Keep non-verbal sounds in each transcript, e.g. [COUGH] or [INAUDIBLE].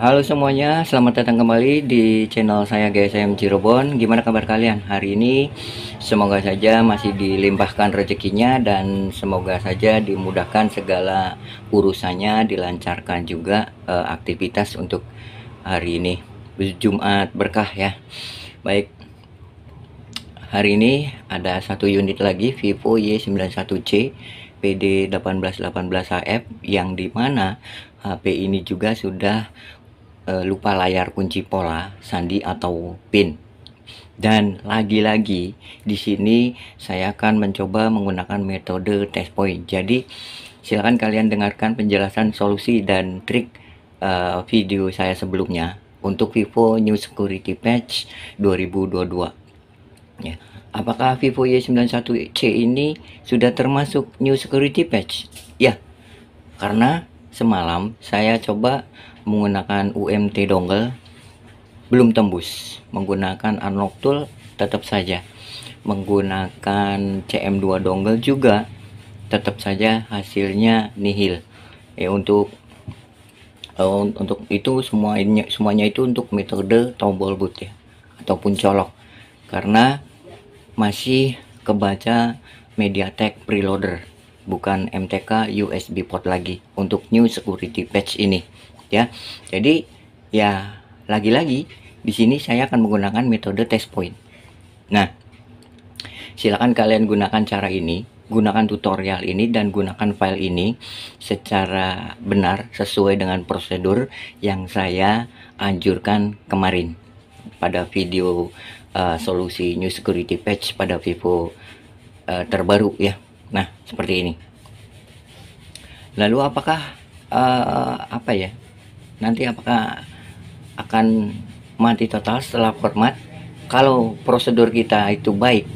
Halo semuanya, selamat datang kembali di channel saya GSM Cirebon Gimana kabar kalian? Hari ini semoga saja masih dilimpahkan rezekinya Dan semoga saja dimudahkan segala urusannya Dilancarkan juga e, aktivitas untuk hari ini Jumat berkah ya Baik, hari ini ada satu unit lagi Vivo Y91C PD1818 AF yang dimana HP ini juga sudah e, lupa layar kunci pola, sandi atau pin. Dan lagi-lagi di sini saya akan mencoba menggunakan metode test point. Jadi silakan kalian dengarkan penjelasan solusi dan trik uh, video saya sebelumnya untuk Vivo New Security Patch 2022. Ya. Apakah Vivo Y91C ini sudah termasuk New Security Patch? Ya, karena semalam saya coba menggunakan UMT dongle belum tembus menggunakan unlock tool tetap saja menggunakan CM2 dongle juga tetap saja hasilnya nihil ya untuk eh, untuk itu semuanya semuanya itu untuk metode tombol boot ya ataupun colok karena masih kebaca MediaTek preloader bukan MTK USB port lagi untuk new security patch ini ya jadi ya lagi-lagi di sini saya akan menggunakan metode test point nah silakan kalian gunakan cara ini gunakan tutorial ini dan gunakan file ini secara benar sesuai dengan prosedur yang saya anjurkan kemarin pada video uh, solusi new security patch pada Vivo uh, terbaru ya Nah, seperti ini. Lalu apakah uh, apa ya? Nanti apakah akan mati total setelah format? Kalau prosedur kita itu baik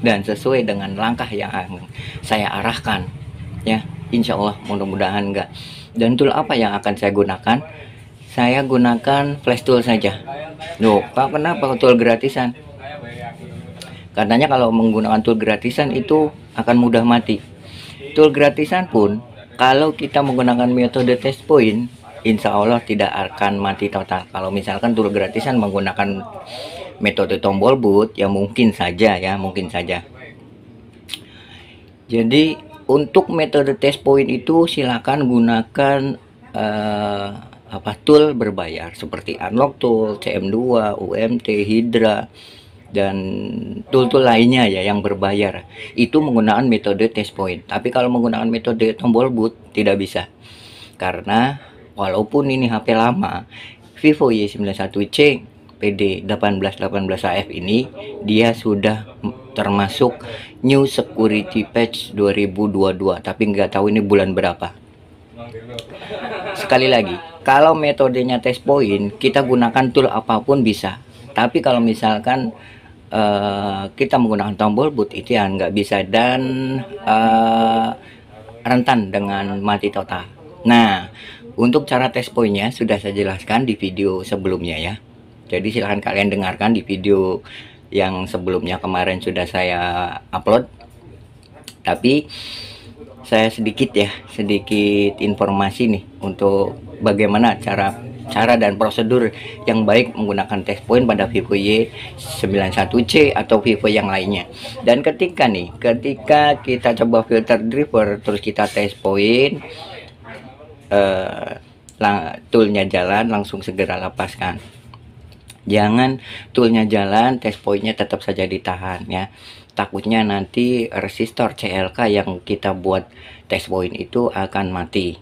dan sesuai dengan langkah yang saya arahkan, ya, insya Allah mudah-mudahan enggak. Dan tool apa yang akan saya gunakan? Saya gunakan flash tool saja. Loh, kenapa tool gratisan? Katanya kalau menggunakan tool gratisan itu akan mudah mati. Tool gratisan pun, kalau kita menggunakan metode test point, insya Allah tidak akan mati total. Kalau misalkan tool gratisan menggunakan metode tombol boot, ya mungkin saja ya, mungkin saja. Jadi untuk metode test point itu silakan gunakan uh, apa tool berbayar seperti unlock tool, CM2, UMT, Hydra dan tool-tool lainnya ya yang berbayar itu menggunakan metode test point tapi kalau menggunakan metode tombol boot tidak bisa karena walaupun ini HP lama Vivo Y91C PD1818AF ini dia sudah termasuk new security patch 2022 tapi nggak tahu ini bulan berapa sekali lagi kalau metodenya test point kita gunakan tool apapun bisa tapi kalau misalkan uh, kita menggunakan tombol boot itu yang nggak bisa dan uh, rentan dengan mati total. Nah, untuk cara tes poinnya sudah saya jelaskan di video sebelumnya ya. Jadi silahkan kalian dengarkan di video yang sebelumnya kemarin sudah saya upload. Tapi saya sedikit ya sedikit informasi nih untuk bagaimana cara cara dan prosedur yang baik menggunakan test point pada Vivo Y91C atau Vivo yang lainnya dan ketika nih ketika kita coba filter driver terus kita test point eh, toolnya jalan langsung segera lepaskan jangan toolnya jalan test pointnya tetap saja ditahan ya takutnya nanti resistor CLK yang kita buat test point itu akan mati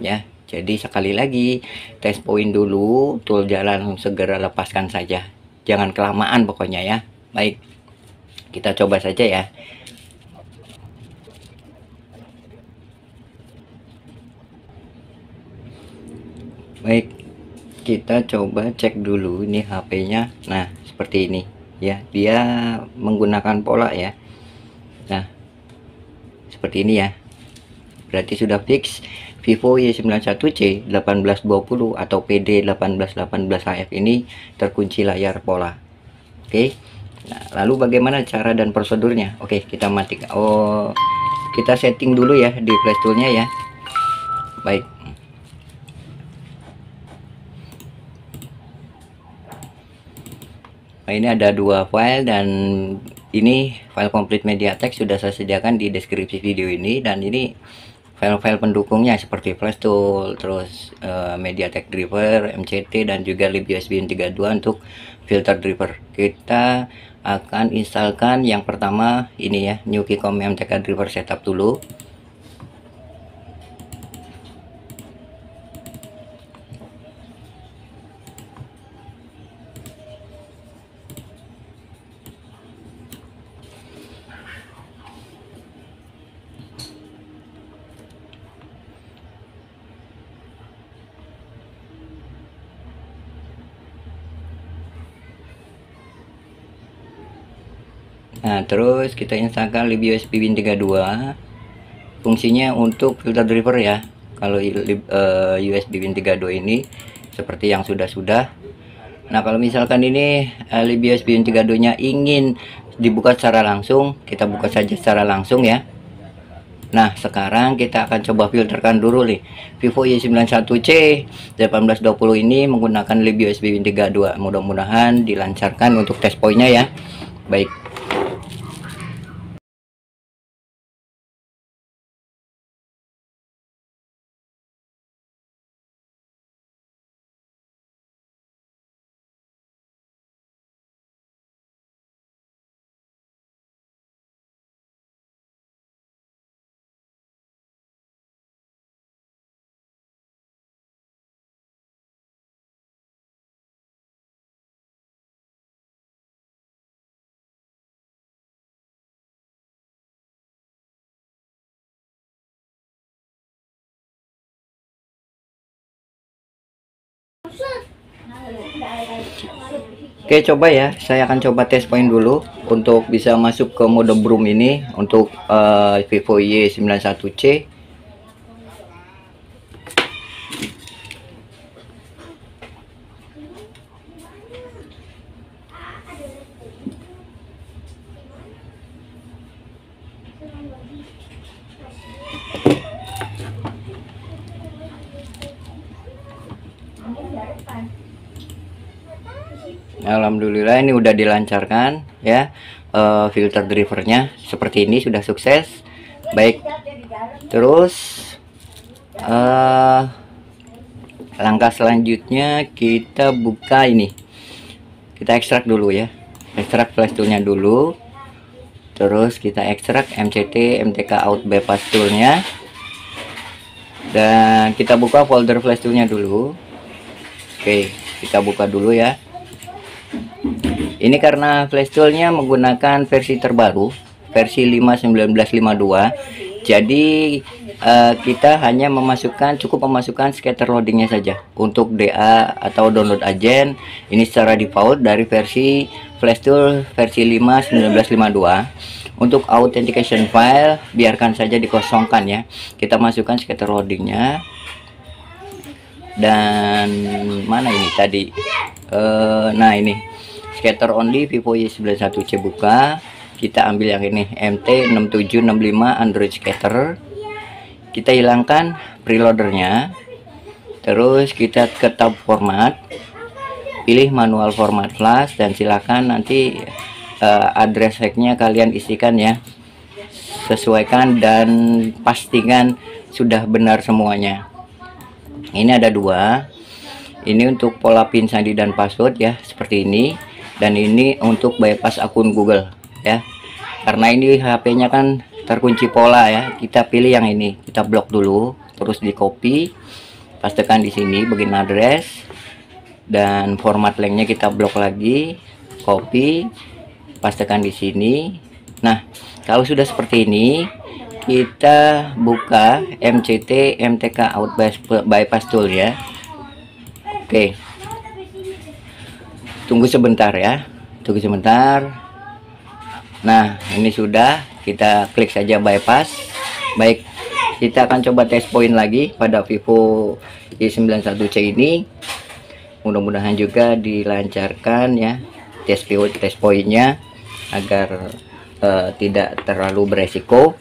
ya jadi sekali lagi test point dulu tool jalan segera lepaskan saja jangan kelamaan pokoknya ya baik kita coba saja ya baik kita coba cek dulu ini HP-nya nah seperti ini ya dia menggunakan pola ya nah seperti ini ya berarti sudah fix Vivo Y91C 1820 atau PD 1818HF ini terkunci layar pola oke okay. nah, lalu bagaimana cara dan prosedurnya oke okay, kita matikan Oh kita setting dulu ya di flash toolnya ya baik Nah, ini ada dua file dan ini file complete Mediatek sudah saya sediakan di deskripsi video ini dan ini file-file pendukungnya seperti flash tool, terus uh, MediaTek driver, MCT dan juga libusb 32 untuk filter driver. Kita akan instalkan yang pertama ini ya, New Keycom MTK driver setup dulu. nah terus kita installkan Libio win 32 fungsinya untuk filter driver ya kalau uh, eh, USB Win 32 ini seperti yang sudah-sudah nah kalau misalkan ini uh, eh, USB Win 32 nya ingin dibuka secara langsung kita buka saja secara langsung ya Nah sekarang kita akan coba filterkan dulu nih Vivo Y91C 1820 ini menggunakan Libio win 32 mudah-mudahan dilancarkan untuk test pointnya ya baik Oke coba ya saya akan coba tes point dulu untuk bisa masuk ke mode broom ini untuk uh, Vivo Y91C ini udah dilancarkan ya uh, filter drivernya seperti ini sudah sukses baik terus uh, langkah selanjutnya kita buka ini kita ekstrak dulu ya ekstrak flash toolnya dulu terus kita ekstrak MCT MTK out bypass toolnya dan kita buka folder flash toolnya dulu oke kita buka dulu ya ini karena flash toolnya menggunakan versi terbaru, versi 5.1952. Jadi uh, kita hanya memasukkan cukup memasukkan scatter loadingnya saja untuk DA atau download agent ini secara default dari versi flash tool versi 51952 untuk authentication file biarkan saja dikosongkan ya kita masukkan scatter loadingnya dan mana ini tadi uh, nah ini skater only Vivo Y91C buka kita ambil yang ini MT6765 Android skater kita hilangkan preloadernya terus kita ke tab format pilih manual format flash dan silakan nanti uh, address hacknya kalian isikan ya sesuaikan dan pastikan sudah benar semuanya ini ada dua ini untuk pola pin sandi dan password ya seperti ini dan ini untuk bypass akun Google ya karena ini HP-nya kan terkunci pola ya kita pilih yang ini kita blok dulu terus di copy pastikan di sini bagian address dan format linknya kita blok lagi copy pastikan di sini nah kalau sudah seperti ini kita buka MCT MTK out bypass tool ya oke okay tunggu sebentar ya tunggu sebentar nah ini sudah kita klik saja bypass baik kita akan coba tes poin lagi pada Vivo y 91 c ini mudah-mudahan juga dilancarkan ya tes point tes poinnya agar uh, tidak terlalu beresiko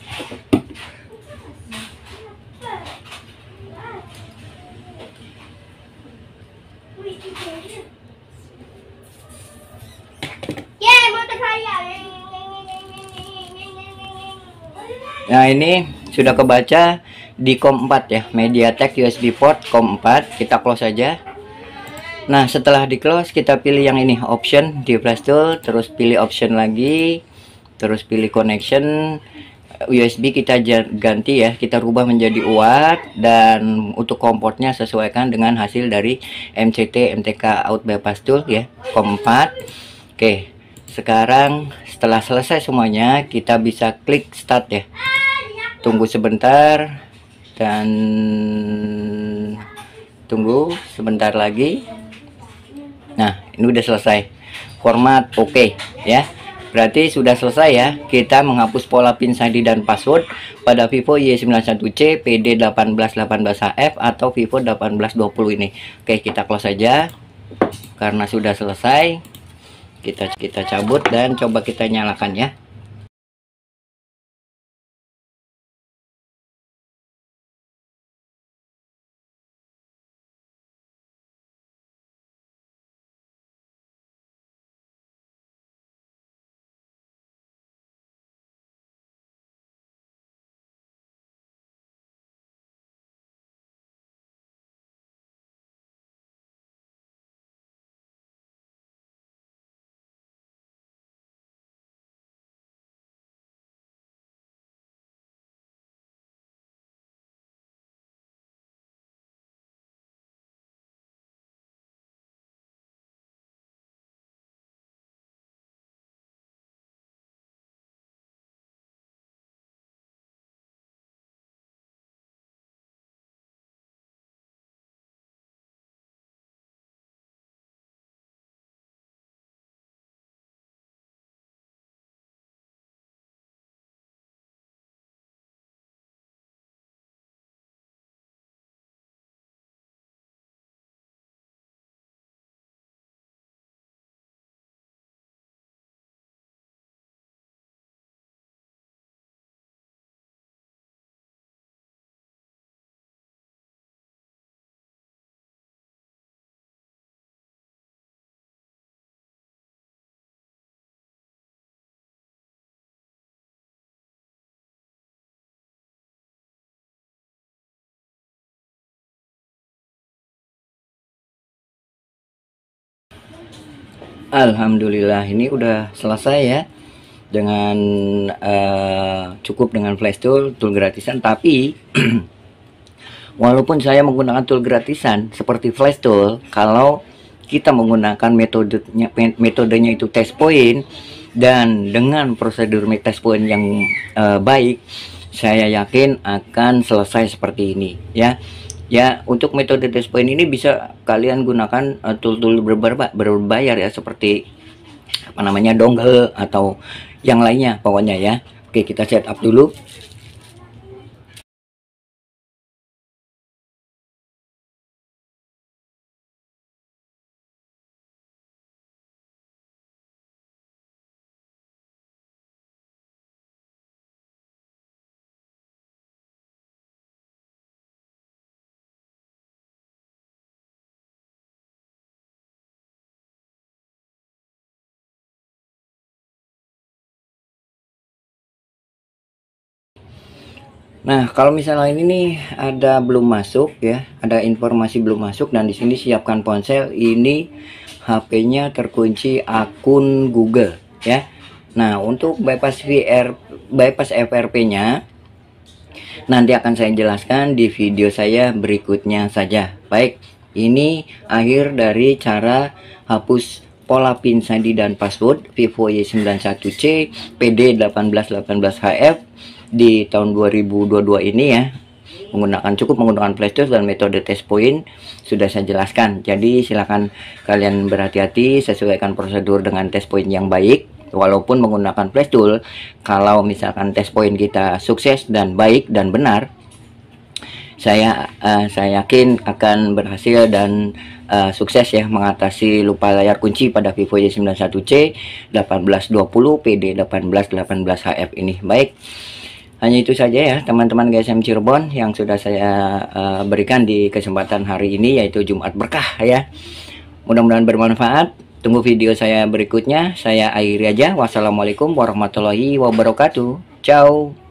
Nah ini sudah kebaca di COM 4 ya MediaTek USB port COM 4 kita close saja nah setelah di close kita pilih yang ini option di flash tool terus pilih option lagi terus pilih connection USB kita ganti ya kita rubah menjadi UART dan untuk komportnya sesuaikan dengan hasil dari MCT MTK out bypass tool ya COM 4 oke sekarang setelah selesai semuanya kita bisa klik start ya tunggu sebentar dan tunggu sebentar lagi nah ini udah selesai format oke okay, ya berarti sudah selesai ya kita menghapus pola pin sandi dan password pada Vivo Y91C PD1818AF atau Vivo 1820 ini oke kita close saja karena sudah selesai kita kita cabut dan coba kita nyalakan ya Alhamdulillah ini udah selesai ya dengan uh, cukup dengan flash tool tool gratisan tapi [CLEARS THROAT] walaupun saya menggunakan tool gratisan seperti flash tool kalau kita menggunakan metodenya metodenya itu test point dan dengan prosedur test point yang uh, baik saya yakin akan selesai seperti ini ya ya untuk metode point ini bisa kalian gunakan uh, tool-tool berbayar, berbayar ya seperti apa namanya dongle atau yang lainnya pokoknya ya oke kita setup dulu Nah, kalau misalnya ini nih ada belum masuk ya, ada informasi belum masuk dan di sini siapkan ponsel ini HP-nya terkunci akun Google ya. Nah, untuk bypass VR bypass FRP-nya nanti akan saya jelaskan di video saya berikutnya saja. Baik, ini akhir dari cara hapus pola pin sandi dan password Vivo Y91C PD1818HF di tahun 2022 ini ya menggunakan cukup menggunakan playstore dan metode test point sudah saya jelaskan jadi silahkan kalian berhati-hati sesuaikan prosedur dengan test point yang baik walaupun menggunakan tool kalau misalkan test point kita sukses dan baik dan benar saya uh, saya yakin akan berhasil dan uh, sukses ya mengatasi lupa layar kunci pada Vivo Y91C 1820 PD 1818HF ini. Baik, hanya itu saja ya teman-teman GSM Cirebon yang sudah saya uh, berikan di kesempatan hari ini yaitu Jumat Berkah ya. Mudah-mudahan bermanfaat. Tunggu video saya berikutnya. Saya akhiri aja. Wassalamualaikum warahmatullahi wabarakatuh. Ciao.